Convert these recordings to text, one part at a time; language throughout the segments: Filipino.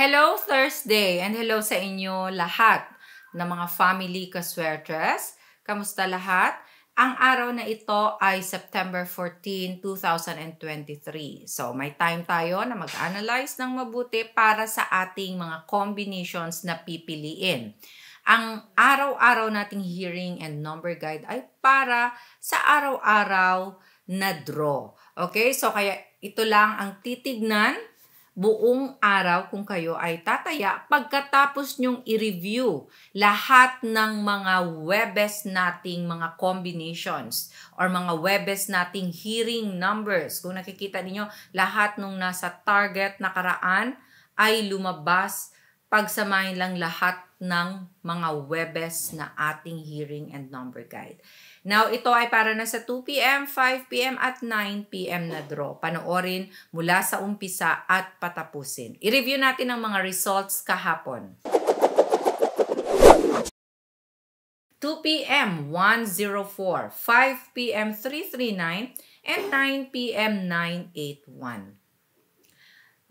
Hello Thursday and hello sa inyo lahat na mga family kaswertres. Kamusta lahat? Ang araw na ito ay September 14, 2023. So may time tayo na mag-analyze ng mabuti para sa ating mga combinations na pipiliin. Ang araw-araw nating hearing and number guide ay para sa araw-araw na draw. Okay? So kaya ito lang ang titignan buong araw kung kayo ay tataya pagkatapos nyong i-review lahat ng mga webes nating mga combinations or mga webes nating hearing numbers. Kung nakikita niyo lahat nung nasa target nakaraan ay lumabas pagsamahin lang lahat ng mga webes na ating hearing and number guide. Now, ito ay para na sa 2 p.m., 5 p.m. at 9 p.m. na draw. Panoorin mula sa umpisa at patapusin. I-review natin ang mga results kahapon. 2 p.m. 104, 5 p.m. 339, and 9 p.m. 981. 104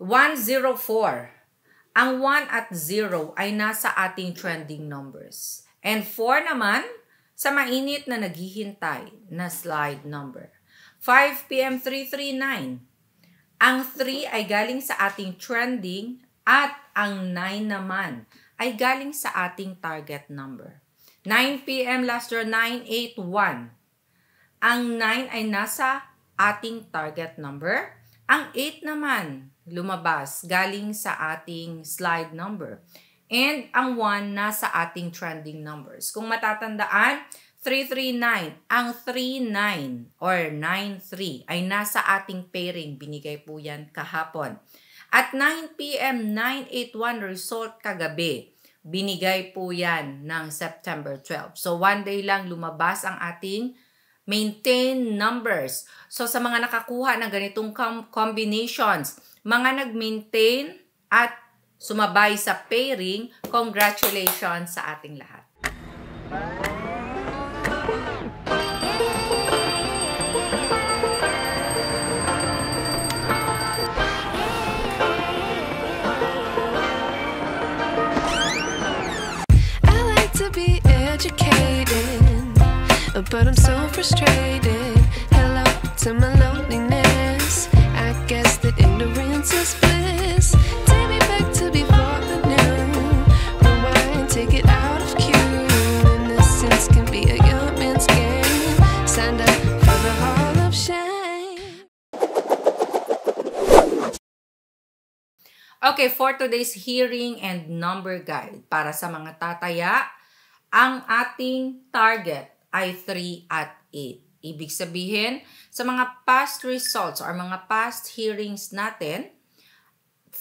ang 1 at 0 ay nasa ating trending numbers. And 4 naman sa mainit na naghihintay na slide number. 5 p.m. 339. Ang 3 ay galing sa ating trending at ang 9 naman ay galing sa ating target number. 9 p.m. last year 981. Ang 9 ay nasa ating target number. Ang 8 naman lumabas galing sa ating slide number. And ang 1 nasa ating trending numbers. Kung matatandaan, 339, ang 39 or 93 ay nasa ating pairing. Binigay po yan kahapon. At 9pm, 981 result kagabi. Binigay po yan ng September 12. So one day lang lumabas ang ating maintain numbers. So sa mga nakakuha ng ganitong com combinations, mga nag-maintain at sumabay sa pairing, congratulations sa ating lahat. I like to be educated, but I'm so frustrated. Okay, for today's hearing and number guide, para sa mga tataya, ang ating target ay 3 at 8. Ibig sabihin, sa mga past results or mga past hearings natin,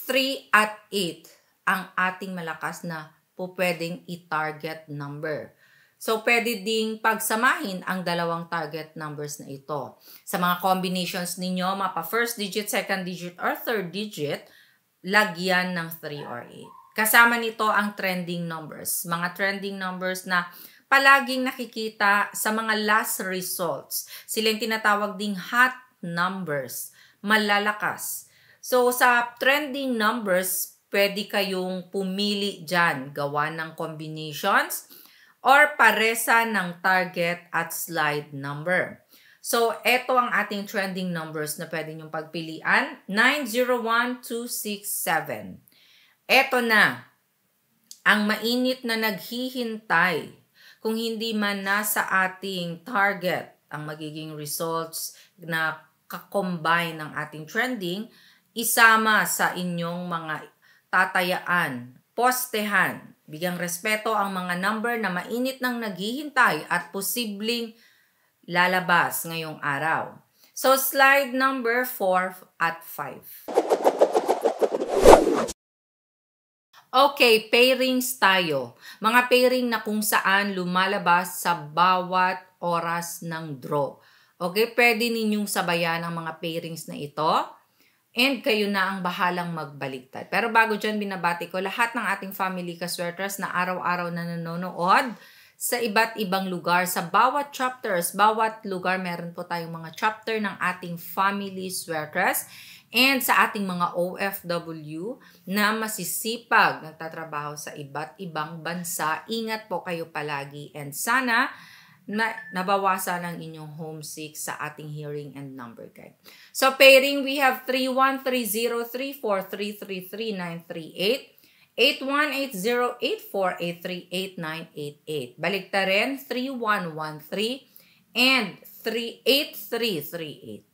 3 at 8 ang ating malakas na po i-target number. So, pwede ding pagsamahin ang dalawang target numbers na ito. Sa mga combinations ninyo, mapa first digit, second digit, or third digit, lagyan ng 3 or 8. Kasama nito ang trending numbers. Mga trending numbers na palaging nakikita sa mga last results. Sila yung tinatawag ding hot numbers. Malalakas. So, sa trending numbers, pwede kayong pumili dyan. Gawa ng combinations or paresa ng target at slide number. So, eto ang ating trending numbers na pwede nyong pagpilian. 901267. Eto na ang mainit na naghihintay kung hindi man nasa ating target ang magiging results na kakombine ng ating trending, isama sa inyong mga tatayaan, postehan, bigyang respeto ang mga number na mainit nang naghihintay at posibleng lalabas ngayong araw. So, slide number 4 at 5. Okay, pairings tayo. Mga pairing na kung saan lumalabas sa bawat oras ng draw. Okay, pwede ninyong sabayan ang mga pairings na ito. And kayo na ang bahalang magbaliktad. Pero bago dyan, binabati ko lahat ng ating family kaswerters na araw-araw na nanonood sa iba't ibang lugar. Sa bawat chapters, bawat lugar, meron po tayong mga chapter ng ating family sweaters and sa ating mga OFW na masisipag nagtatrabaho sa iba't ibang bansa. Ingat po kayo palagi and sana na nabawasan ang inyong homesick sa ating hearing and number guide. So pairing, we have 3130343333938. 81808483898. Balikta rin, 3113 and 38338.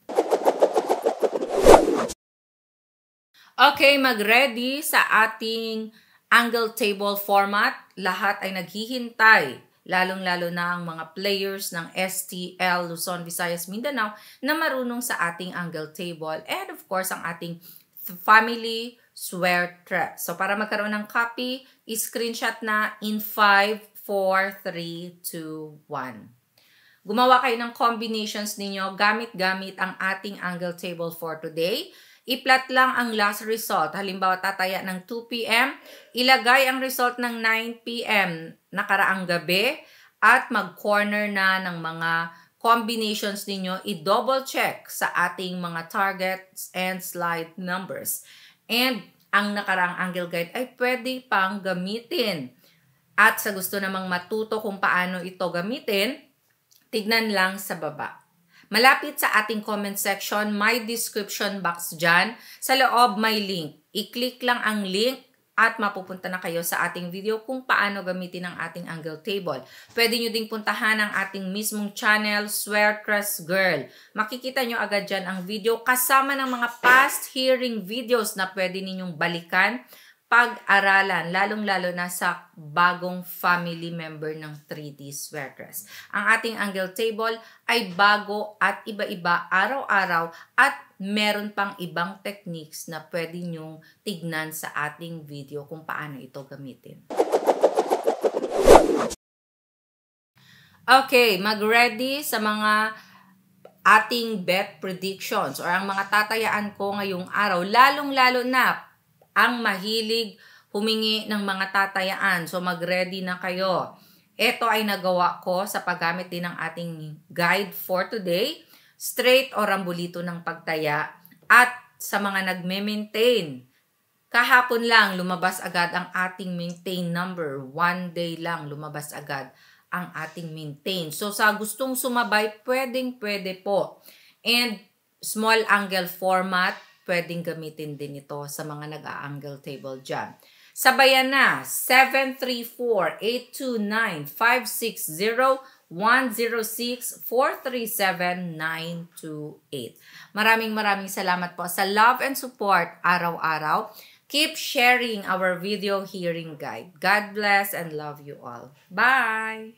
Okay, mag-ready sa ating angle table format. Lahat ay naghihintay, lalong-lalo na ang mga players ng STL Luzon, Visayas, Mindanao na marunong sa ating angle table. And of course, ang ating family, swear trap. So, para magkaroon ng copy, i screenshot na in 5, 4, 3, 2, 1. Gumawa kayo ng combinations ninyo gamit-gamit ang ating angle table for today. I-plot lang ang last result. Halimbawa, tataya ng 2 p.m. Ilagay ang result ng 9 p.m. nakaraang gabi at mag-corner na ng mga combinations ninyo. I-double check sa ating mga targets and slide numbers. And ang nakarang angle guide ay pwede pang gamitin. At sa gusto namang matuto kung paano ito gamitin, tignan lang sa baba. Malapit sa ating comment section, may description box dyan. Sa loob may link. I-click lang ang link at mapupunta na kayo sa ating video kung paano gamitin ang ating angle table. Pwede nyo ding puntahan ang ating mismong channel, Swearcrest Girl. Makikita nyo agad dyan ang video kasama ng mga past hearing videos na pwede ninyong balikan pag-aralan, lalong-lalo na sa bagong family member ng 3D Sweaters. Ang ating angle table ay bago at iba-iba araw-araw at meron pang ibang techniques na pwede nyong tignan sa ating video kung paano ito gamitin. Okay, mag-ready sa mga ating bet predictions or ang mga tatayaan ko ngayong araw, lalong-lalo na ang mahilig humingi ng mga tatayaan. So magready na kayo. Ito ay nagawa ko sa paggamit din ng ating guide for today, straight o rambulito ng pagtaya at sa mga nagme-maintain. Kahapon lang lumabas agad ang ating maintain number. One day lang lumabas agad ang ating maintain. So sa gustong sumabay, pwedeng pwede po. And small angle format, pwedeng gamitin din ito sa mga nag-a-angle table dyan. Sabayan na, 734-829-560-106-437-928. Maraming maraming salamat po sa love and support araw-araw. Keep sharing our video hearing guide. God bless and love you all. Bye!